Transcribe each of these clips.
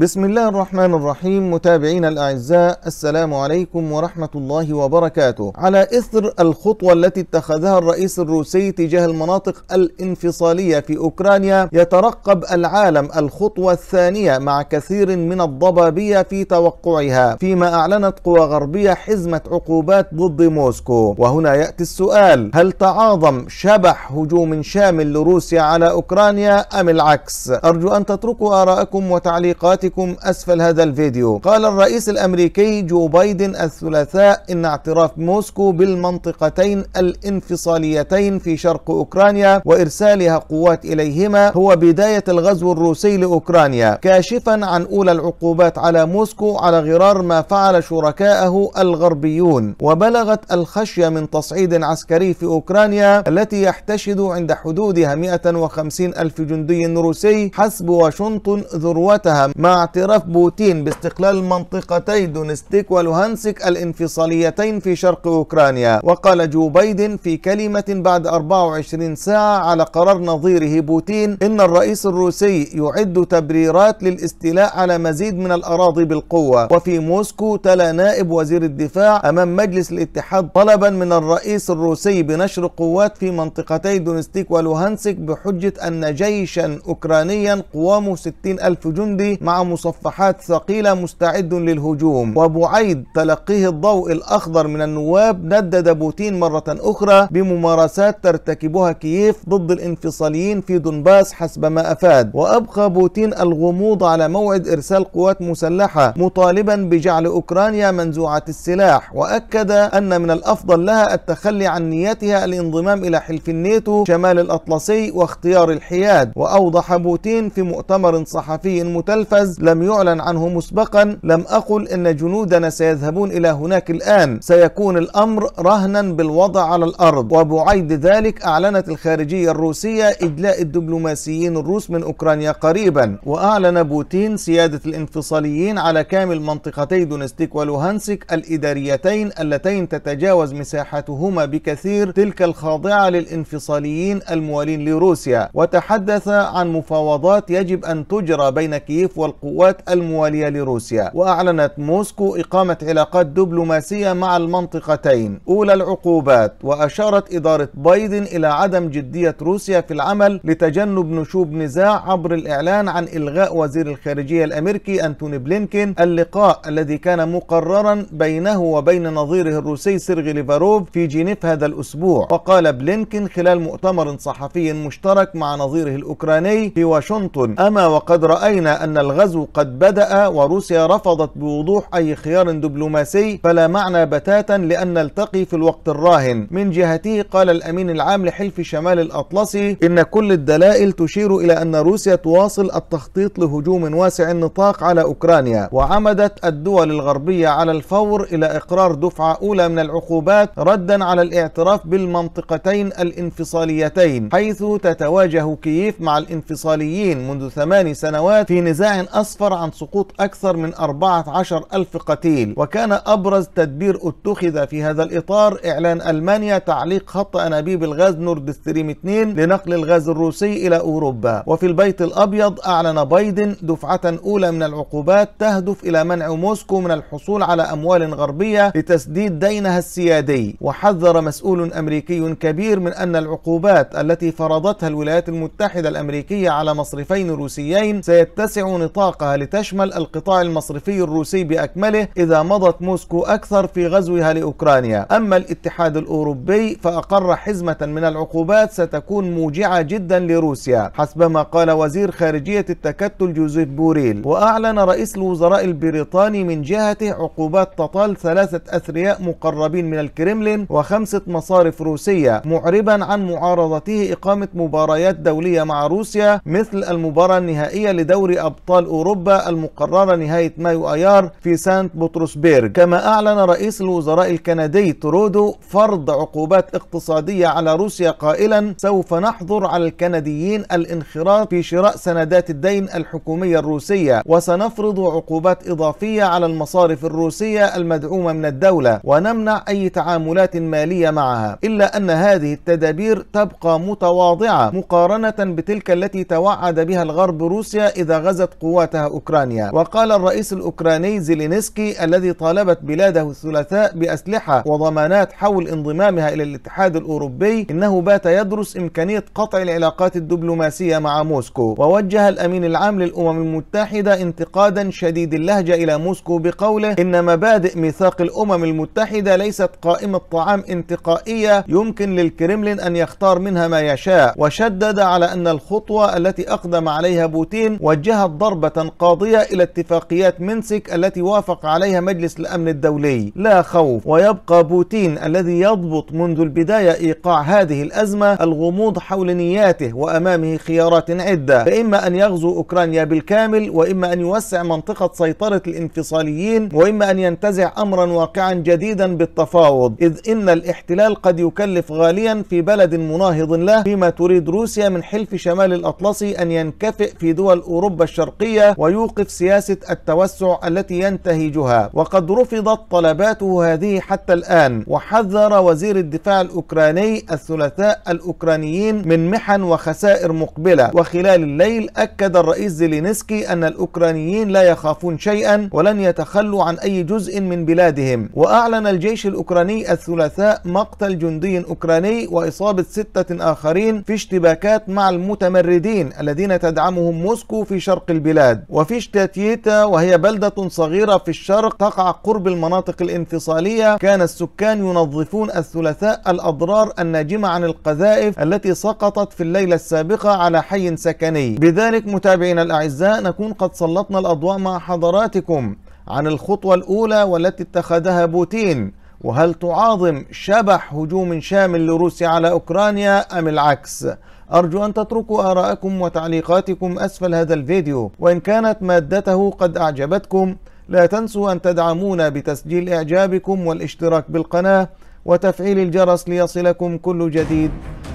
بسم الله الرحمن الرحيم متابعينا الاعزاء السلام عليكم ورحمه الله وبركاته على اثر الخطوه التي اتخذها الرئيس الروسي تجاه المناطق الانفصاليه في اوكرانيا يترقب العالم الخطوه الثانيه مع كثير من الضبابيه في توقعها فيما اعلنت قوى غربيه حزمه عقوبات ضد موسكو وهنا ياتي السؤال هل تعاظم شبح هجوم شامل لروسيا على اوكرانيا ام العكس ارجو ان تتركوا اراءكم وتعليقاتكم موقعكم أسفل هذا الفيديو قال الرئيس الأمريكي جو بايدن الثلاثاء إن اعتراف موسكو بالمنطقتين الانفصاليتين في شرق أوكرانيا وإرسالها قوات إليهما هو بداية الغزو الروسي لأوكرانيا كاشفا عن أولى العقوبات على موسكو على غرار ما فعل شركائه الغربيون وبلغت الخشية من تصعيد عسكري في أوكرانيا التي يحتشد عند حدودها 150 ألف جندي روسي حسب واشنطن ذروتها مع اعتراف بوتين باستقلال منطقتي دونستيك ولوهانسك الانفصاليتين في شرق أوكرانيا وقال جو بايدن في كلمة بعد 24 ساعة على قرار نظيره بوتين إن الرئيس الروسي يعد تبريرات للاستيلاء على مزيد من الأراضي بالقوة وفي موسكو تلا نائب وزير الدفاع أمام مجلس الاتحاد طلبا من الرئيس الروسي بنشر قوات في منطقتي دونستيك ولوهانسك بحجة أن جيشا أوكرانيا قوامه 60 ألف جندي مع مصفحات ثقيلة مستعد للهجوم وبعيد تلقيه الضوء الأخضر من النواب ندد بوتين مرة أخرى بممارسات ترتكبها كييف ضد الانفصاليين في دونباس حسب ما أفاد وأبقى بوتين الغموض على موعد إرسال قوات مسلحة مطالبا بجعل أوكرانيا منزوعة السلاح وأكد أن من الأفضل لها التخلي عن نيتها الانضمام إلى حلف الناتو شمال الأطلسي واختيار الحياد وأوضح بوتين في مؤتمر صحفي متلفز مركز لم يعلن عنه مسبقا لم أقل إن جنودنا سيذهبون إلى هناك الآن سيكون الأمر رهنا بالوضع على الأرض وبعيد ذلك أعلنت الخارجية الروسية إجلاء الدبلوماسيين الروس من أوكرانيا قريبا وأعلن بوتين سيادة الانفصاليين على كامل منطقتي دونستيك ولوهانسك الإداريتين اللتين تتجاوز مساحتهما بكثير تلك الخاضعة للانفصاليين الموالين لروسيا وتحدث عن مفاوضات يجب أن تجرى بين كييف والقرى القوات الموالية لروسيا وأعلنت موسكو إقامة علاقات دبلوماسية مع المنطقتين أولى العقوبات وأشارت إدارة بايدن إلى عدم جدية روسيا في العمل لتجنب نشوب نزاع عبر الإعلان عن إلغاء وزير الخارجية الأمريكي أنتوني بلينكين اللقاء الذي كان مقررا بينه وبين نظيره الروسي سيرغي ليفاروف في جنيف هذا الأسبوع وقال بلينكين خلال مؤتمر صحفي مشترك مع نظيره الأوكراني في واشنطن أما وقد رأينا أن الغزو الغزو قد بدأ وروسيا رفضت بوضوح أي خيار دبلوماسي فلا معنى بتاتا لأن نلتقي في الوقت الراهن من جهته قال الأمين العام لحلف شمال الأطلسي إن كل الدلائل تشير إلى أن روسيا تواصل التخطيط لهجوم واسع النطاق على أوكرانيا وعمدت الدول الغربية على الفور إلى إقرار دفعة أولى من العقوبات ردا على الاعتراف بالمنطقتين الانفصاليتين حيث تتواجه كييف مع الانفصاليين منذ ثمان سنوات في نزاع أسفر عن سقوط أكثر من 14 ألف قتيل وكان أبرز تدبير اتخذ في هذا الإطار إعلان ألمانيا تعليق خط أنابيب الغاز نورد ستريم 2 لنقل الغاز الروسي إلى أوروبا وفي البيت الأبيض أعلن بايدن دفعة أولى من العقوبات تهدف إلى منع موسكو من الحصول على أموال غربية لتسديد دينها السيادي وحذر مسؤول أمريكي كبير من أن العقوبات التي فرضتها الولايات المتحدة الأمريكية على مصرفين روسيين سيتسع نطاق اطلاقها لتشمل القطاع المصرفي الروسي بأكمله إذا مضت موسكو أكثر في غزوها لأوكرانيا أما الاتحاد الأوروبي فأقر حزمة من العقوبات ستكون موجعة جدا لروسيا حسب ما قال وزير خارجية التكتل جوزيف بوريل وأعلن رئيس الوزراء البريطاني من جهته عقوبات تطال ثلاثة أثرياء مقربين من الكرملين وخمسة مصارف روسية معربا عن معارضته إقامة مباريات دولية مع روسيا مثل المباراة النهائية لدوري أبطال أوروبا أوروبا المقررة نهاية مايو أيار في سانت بطرسبيرغ كما أعلن رئيس الوزراء الكندي ترودو فرض عقوبات اقتصادية على روسيا قائلا سوف نحظر على الكنديين الانخراط في شراء سندات الدين الحكومية الروسية وسنفرض عقوبات إضافية على المصارف الروسية المدعومة من الدولة ونمنع أي تعاملات مالية معها إلا أن هذه التدابير تبقى متواضعة مقارنة بتلك التي توعد بها الغرب روسيا إذا غزت قوات دفعتها أوكرانيا وقال الرئيس الأوكراني زيلينسكي الذي طالبت بلاده الثلاثاء بأسلحة وضمانات حول انضمامها إلى الاتحاد الأوروبي إنه بات يدرس إمكانية قطع العلاقات الدبلوماسية مع موسكو ووجه الأمين العام للأمم المتحدة انتقادا شديد اللهجة إلى موسكو بقوله إن مبادئ ميثاق الأمم المتحدة ليست قائمة طعام انتقائية يمكن للكرملين أن يختار منها ما يشاء وشدد على أن الخطوة التي أقدم عليها بوتين وجهت ضربة قاضية إلى اتفاقيات منسك التي وافق عليها مجلس الأمن الدولي لا خوف ويبقى بوتين الذي يضبط منذ البداية إيقاع هذه الأزمة الغموض حول نياته وأمامه خيارات عدة فإما أن يغزو أوكرانيا بالكامل وإما أن يوسع منطقة سيطرة الانفصاليين وإما أن ينتزع أمرا واقعا جديدا بالتفاوض إذ إن الاحتلال قد يكلف غاليا في بلد مناهض له فيما تريد روسيا من حلف شمال الأطلسي أن ينكفئ في دول أوروبا الشرقية السورية ويوقف سياسة التوسع التي ينتهجها وقد رفضت طلباته هذه حتى الآن وحذر وزير الدفاع الأوكراني الثلاثاء الأوكرانيين من محن وخسائر مقبلة وخلال الليل أكد الرئيس زيلينسكي أن الأوكرانيين لا يخافون شيئا ولن يتخلوا عن أي جزء من بلادهم وأعلن الجيش الأوكراني الثلاثاء مقتل جندي أوكراني وإصابة ستة آخرين في اشتباكات مع المتمردين الذين تدعمهم موسكو في شرق البلاد البلاد وفي شتاتيتا وهي بلدة صغيرة في الشرق تقع قرب المناطق الانفصالية كان السكان ينظفون الثلاثاء الأضرار الناجمة عن القذائف التي سقطت في الليلة السابقة على حي سكني بذلك متابعينا الأعزاء نكون قد سلطنا الأضواء مع حضراتكم عن الخطوة الأولى والتي اتخذها بوتين وهل تعاظم شبح هجوم شامل لروسيا على أوكرانيا أم العكس؟ أرجو أن تتركوا آراءكم وتعليقاتكم أسفل هذا الفيديو وإن كانت مادته قد أعجبتكم لا تنسوا أن تدعمونا بتسجيل إعجابكم والاشتراك بالقناة وتفعيل الجرس ليصلكم كل جديد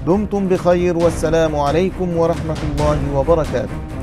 دمتم بخير والسلام عليكم ورحمة الله وبركاته